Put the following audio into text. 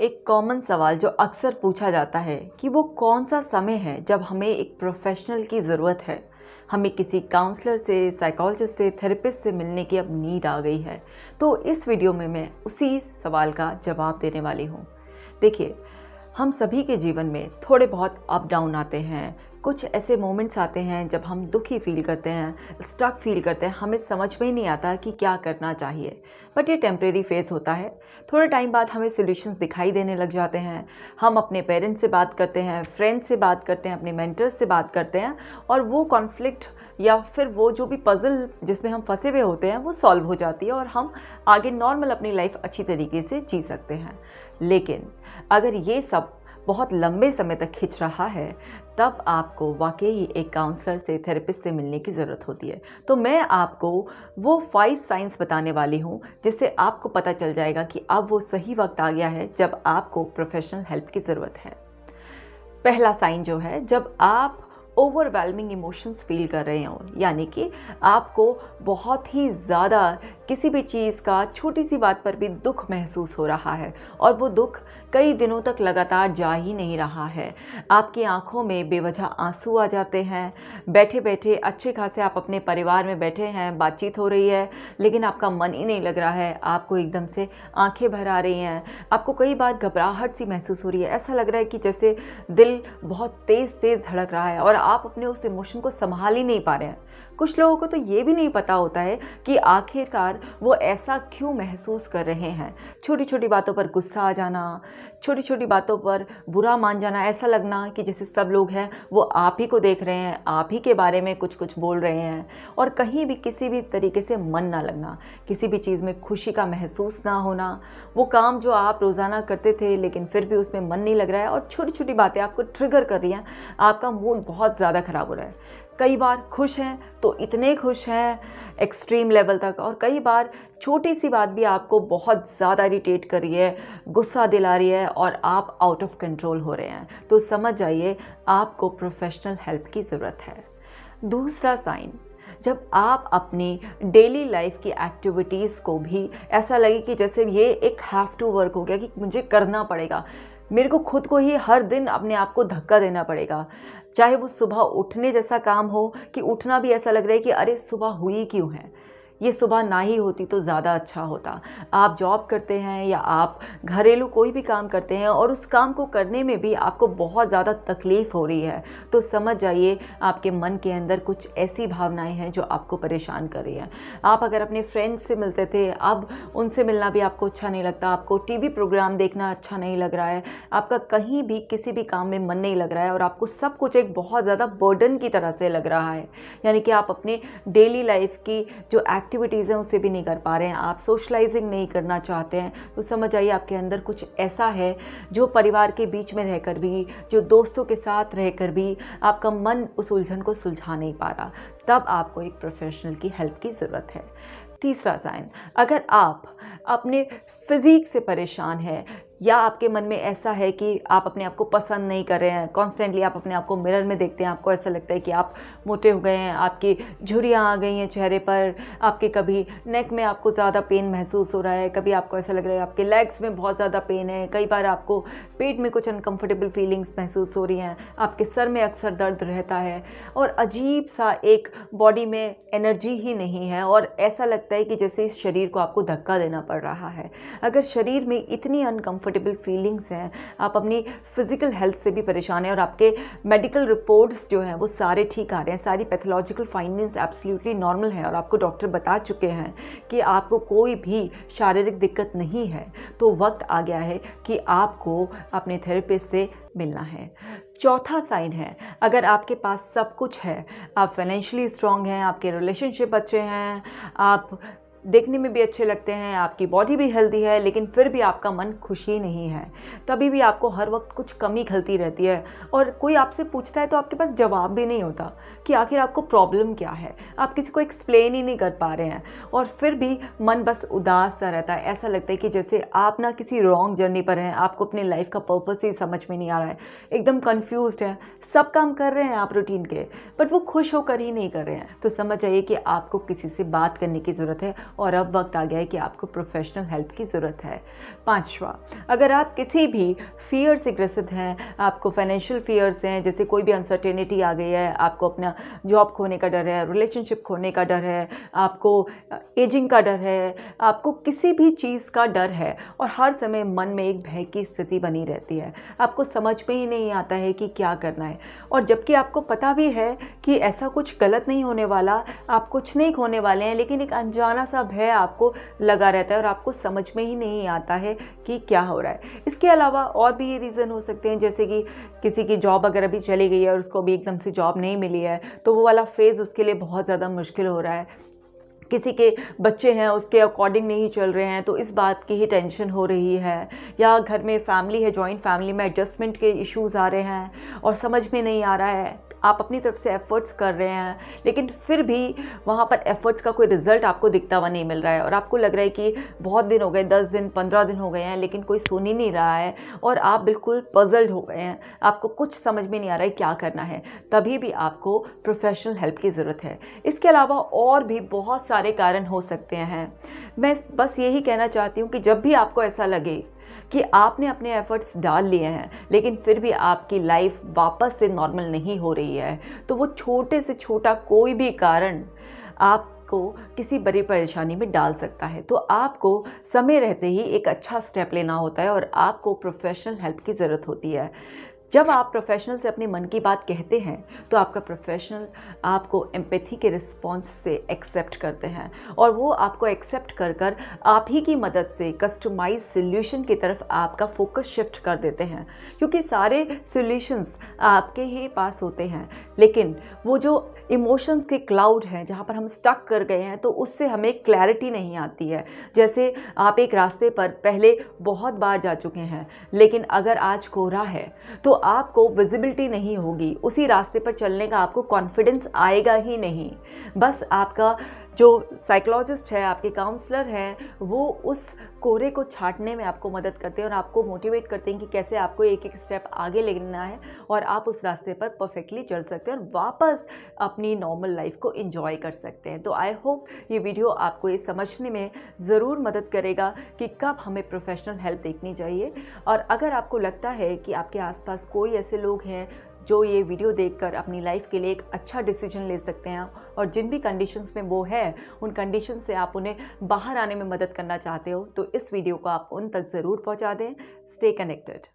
एक कॉमन सवाल जो अक्सर पूछा जाता है कि वो कौन सा समय है जब हमें एक प्रोफेशनल की ज़रूरत है हमें किसी काउंसलर से साइकोलॉजिस्ट से थेरेपिस्ट से मिलने की अब नीड आ गई है तो इस वीडियो में मैं उसी सवाल का जवाब देने वाली हूँ देखिए हम सभी के जीवन में थोड़े बहुत अप डाउन आते हैं कुछ ऐसे मोमेंट्स आते हैं जब हम दुखी फील करते हैं स्टक फील करते हैं हमें समझ में ही नहीं आता कि क्या करना चाहिए बट ये टेम्प्रेरी फेज़ होता है थोड़े टाइम बाद हमें सोल्यूशन दिखाई देने लग जाते हैं हम अपने पेरेंट्स से बात करते हैं फ्रेंड से बात करते हैं अपने मेंटर्स से बात करते हैं और वो कॉन्फ्लिक्ट या फिर वो जो भी पज़ल जिसमें हम फंसे हुए होते हैं वो सॉल्व हो जाती है और हम आगे नॉर्मल अपनी लाइफ अच्छी तरीके से जी सकते हैं लेकिन अगर ये सब बहुत लंबे समय तक खिंच रहा है तब आपको वाकई एक काउंसलर से थेरेपिस्ट से मिलने की ज़रूरत होती है तो मैं आपको वो फाइव साइंस बताने वाली हूँ जिससे आपको पता चल जाएगा कि अब वो सही वक्त आ गया है जब आपको प्रोफेशनल हेल्प की ज़रूरत है पहला साइन जो है जब आप ओवरवेलमिंग इमोशंस फील कर रहे हो यानी कि आपको बहुत ही ज़्यादा किसी भी चीज़ का छोटी सी बात पर भी दुख महसूस हो रहा है और वो दुख कई दिनों तक लगातार जा ही नहीं रहा है आपकी आंखों में बेवजह आंसू आ जाते हैं बैठे बैठे अच्छे खासे आप अपने परिवार में बैठे हैं बातचीत हो रही है लेकिन आपका मन ही नहीं लग रहा है आपको एकदम से आंखें भर आ रही हैं आपको कई बार घबराहट सी महसूस हो रही है ऐसा लग रहा है कि जैसे दिल बहुत तेज़ तेज़ धड़क रहा है और आप अपने उस इमोशन को संभाल ही नहीं पा रहे हैं कुछ लोगों को तो ये भी नहीं पता होता है कि आखिरकार वो ऐसा क्यों महसूस कर रहे हैं छोटी छोटी बातों पर गुस्सा आ जाना छोटी छोटी बातों पर बुरा मान जाना ऐसा लगना कि जैसे सब लोग हैं वो आप ही को देख रहे हैं आप ही के बारे में कुछ कुछ बोल रहे हैं और कहीं भी किसी भी तरीके से मन ना लगना किसी भी चीज़ में खुशी का महसूस ना होना वो काम जो आप रोज़ाना करते थे लेकिन फिर भी उसमें मन नहीं लग रहा है और छोटी छोटी बातें आपको ट्रिगर कर रही हैं आपका मूड बहुत ज़्यादा ख़राब हो रहा है कई बार खुश हैं तो इतने खुश हैं एक्सट्रीम लेवल तक और कई बार छोटी सी बात भी आपको बहुत ज़्यादा इरीटेट कर रही है गुस्सा दिला रही है और आप आउट ऑफ कंट्रोल हो रहे हैं तो समझ जाइए आपको प्रोफेशनल हेल्प की ज़रूरत है दूसरा साइन जब आप अपनी डेली लाइफ की एक्टिविटीज़ को भी ऐसा लगे कि जैसे ये एक हैव टू वर्क हो गया कि मुझे करना पड़ेगा मेरे को खुद को ही हर दिन अपने आप को धक्का देना पड़ेगा चाहे वो सुबह उठने जैसा काम हो कि उठना भी ऐसा लग रहा है कि अरे सुबह हुई क्यों है ये सुबह ना ही होती तो ज़्यादा अच्छा होता आप जॉब करते हैं या आप घरेलू कोई भी काम करते हैं और उस काम को करने में भी आपको बहुत ज़्यादा तकलीफ़ हो रही है तो समझ जाइए आपके मन के अंदर कुछ ऐसी भावनाएं हैं जो आपको परेशान कर रही हैं आप अगर अपने फ्रेंड्स से मिलते थे अब उनसे मिलना भी आपको अच्छा नहीं लगता आपको टी प्रोग्राम देखना अच्छा नहीं लग रहा है आपका कहीं भी किसी भी काम में मन नहीं लग रहा है और आपको सब कुछ एक बहुत ज़्यादा बर्डन की तरह से लग रहा है यानी कि आप अपने डेली लाइफ की जो एक्ट एक्टिविटीज़ हैं उसे भी नहीं कर पा रहे हैं आप सोशलाइजिंग नहीं करना चाहते हैं तो समझ आइए आपके अंदर कुछ ऐसा है जो परिवार के बीच में रहकर भी जो दोस्तों के साथ रहकर भी आपका मन उस उलझन को सुलझा नहीं पा रहा तब आपको एक प्रोफेशनल की हेल्प की ज़रूरत है तीसरा साइन अगर आप अपने फिज़ीक से परेशान हैं या आपके मन में ऐसा है कि आप अपने आप को पसंद नहीं कर रहे हैं कॉन्स्टेंटली आप अपने आप को मिरर में देखते हैं आपको ऐसा लगता है कि आप मोटे हो गए हैं आपकी झुरियाँ आ गई हैं चेहरे पर आपके कभी नेक में आपको ज़्यादा पेन महसूस हो रहा है कभी आपको ऐसा लग रहा है आपके लेग्स में बहुत ज़्यादा पेन है कई बार आपको पेट में कुछ अनकम्फर्टेबल फीलिंग्स महसूस हो रही हैं आपके सर में अक्सर दर्द रहता है और अजीब सा एक बॉडी में एनर्जी ही नहीं है और ऐसा लगता है कि जैसे इस शरीर को आपको धक्का देना पड़ रहा है अगर शरीर में इतनी अनकम्फर्ट अनकंफर्टेबल फीलिंग्स हैं आप अपनी फ़िज़िकल हेल्थ से भी परेशान हैं और आपके मेडिकल रिपोर्ट्स जो हैं वो सारे ठीक आ रहे हैं सारी पैथोलॉजिकल फाइंडिंग्स एब्सोल्युटली नॉर्मल हैं और आपको डॉक्टर बता चुके हैं कि आपको कोई भी शारीरिक दिक्कत नहीं है तो वक्त आ गया है कि आपको अपने थेरेपिस्ट से मिलना है चौथा साइन है अगर आपके पास सब कुछ है आप फाइनेंशियली स्ट्रांग हैं आपके रिलेशनशिप अच्छे हैं आप देखने में भी अच्छे लगते हैं आपकी बॉडी भी हेल्दी है लेकिन फिर भी आपका मन खुशी नहीं है तभी भी आपको हर वक्त कुछ कमी खलती रहती है और कोई आपसे पूछता है तो आपके पास जवाब भी नहीं होता कि आखिर आपको प्रॉब्लम क्या है आप किसी को एक्सप्लेन ही नहीं कर पा रहे हैं और फिर भी मन बस उदास सा रहता है ऐसा लगता है कि जैसे आप ना किसी रॉन्ग जर्नी पर हैं आपको अपने लाइफ का पर्पस ही समझ में नहीं आ रहा है एकदम कन्फ्यूज हैं सब काम कर रहे हैं आप रूटीन के बट वो खुश होकर ही नहीं कर रहे हैं तो समझ आइए कि आपको किसी से बात करने की ज़रूरत है और अब वक्त आ गया है कि आपको प्रोफेशनल हेल्प की ज़रूरत है पाँचवा अगर आप किसी भी फियर से ग्रसित हैं आपको फाइनेंशियल फियर्स हैं जैसे कोई भी अनसर्टेनिटी आ गई है आपको अपना जॉब खोने का डर है रिलेशनशिप खोने का डर है आपको एजिंग का डर है आपको किसी भी चीज़ का डर है और हर समय मन में एक भय की स्थिति बनी रहती है आपको समझ में ही नहीं आता है कि क्या करना है और जबकि आपको पता भी है कि ऐसा कुछ गलत नहीं होने वाला आप कुछ नहीं खोने वाले हैं लेकिन एक अनजाना सा भय आपको लगा रहता है और आपको समझ में ही नहीं आता है कि क्या हो रहा है इसके अलावा और भी ये रीज़न हो सकते हैं जैसे कि किसी की जॉब अगर अभी चली गई है और उसको अभी एकदम से जॉब नहीं मिली है तो वो वाला फेज़ उसके लिए बहुत ज़्यादा मुश्किल हो रहा है किसी के बच्चे हैं उसके अकॉर्डिंग नहीं चल रहे हैं तो इस बात की ही टेंशन हो रही है या घर में फैमिली है जॉइंट फैमिली में एडजस्टमेंट के इश्यूज आ रहे हैं और समझ में नहीं आ रहा है आप अपनी तरफ से एफ़र्ट्स कर रहे हैं लेकिन फिर भी वहाँ पर एफ़र्ट्स का कोई रिज़ल्ट आपको दिखता हुआ नहीं मिल रहा है और आपको लग रहा है कि बहुत दिन हो गए दस दिन पंद्रह दिन हो गए हैं लेकिन कोई सुन ही नहीं रहा है और आप बिल्कुल पजल्ड हो गए हैं आपको कुछ समझ में नहीं आ रहा है क्या करना है तभी भी आपको प्रोफेशनल हेल्प की ज़रूरत है इसके अलावा और भी बहुत सारे कारण हो सकते हैं मैं बस यही कहना चाहती हूँ कि जब भी आपको ऐसा लगे कि आपने अपने एफ़र्ट्स डाल लिए हैं लेकिन फिर भी आपकी लाइफ वापस से नॉर्मल नहीं हो रही है तो वो छोटे से छोटा कोई भी कारण आप को किसी बड़ी परेशानी में डाल सकता है तो आपको समय रहते ही एक अच्छा स्टेप लेना होता है और आपको प्रोफेशनल हेल्प की ज़रूरत होती है जब आप प्रोफेशनल से अपने मन की बात कहते हैं तो आपका प्रोफेशनल आपको एम्पैथी के रिस्पॉन्स से एक्सेप्ट करते हैं और वो आपको एक्सेप्ट कर कर आप ही की मदद से कस्टमाइज सोल्यूशन की तरफ आपका फोकस शिफ्ट कर देते हैं क्योंकि सारे सोल्यूशंस आपके ही पास होते हैं लेकिन वो जो इमोशंस के क्लाउड हैं जहाँ पर हम स्टक कर गए हैं तो उससे हमें क्लैरिटी नहीं आती है जैसे आप एक रास्ते पर पहले बहुत बार जा चुके हैं लेकिन अगर आज कोहरा है तो आपको विजिबिलिटी नहीं होगी उसी रास्ते पर चलने का आपको कॉन्फिडेंस आएगा ही नहीं बस आपका जो साइकोलॉजिस्ट है आपके काउंसलर हैं वो उस कोहरे को छाटने में आपको मदद करते हैं और आपको मोटिवेट करते हैं कि कैसे आपको एक एक स्टेप आगे लेना है और आप उस रास्ते पर परफेक्टली चल सकते हैं और वापस अपनी नॉर्मल लाइफ को इन्जॉय कर सकते हैं तो आई होप ये वीडियो आपको ये समझने में ज़रूर मदद करेगा कि कब हमें प्रोफेशनल हेल्प देखनी चाहिए और अगर आपको लगता है कि आपके आसपास कोई ऐसे लोग हैं जो ये वीडियो देखकर अपनी लाइफ के लिए एक अच्छा डिसीजन ले सकते हैं और जिन भी कंडीशंस में वो है उन कंडीशन से आप उन्हें बाहर आने में मदद करना चाहते हो तो इस वीडियो को आप उन तक ज़रूर पहुँचा दें स्टे कनेक्टेड